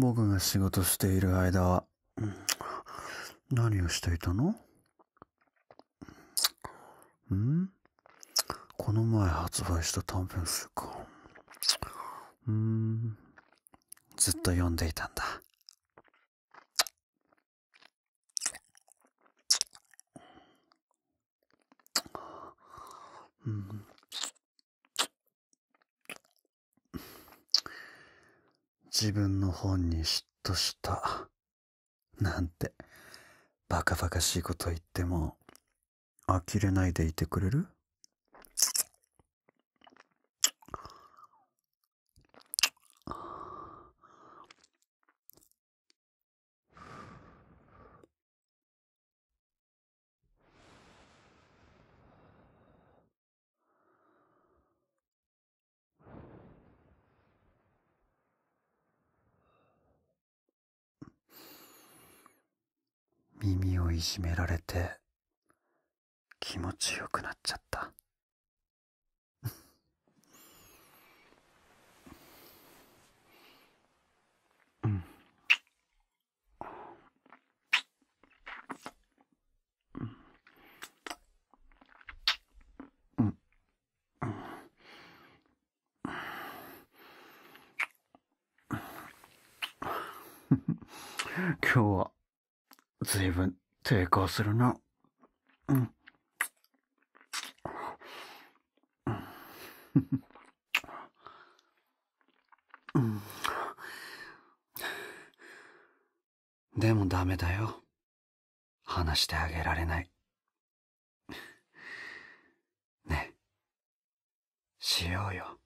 僕が仕事している間は、何をしていたのんこの前発売した短編集か。うん。ずっと読んでいたんだ。うん。自分の本に嫉妬した。なんて、バカバカしいこと言っても、呆れないでいてくれる耳をいじめられて気持ちよくなっちゃったうん今日はずいぶん抵抗するな。うん。うん、でもダメだよ。話してあげられない。ね。しようよ。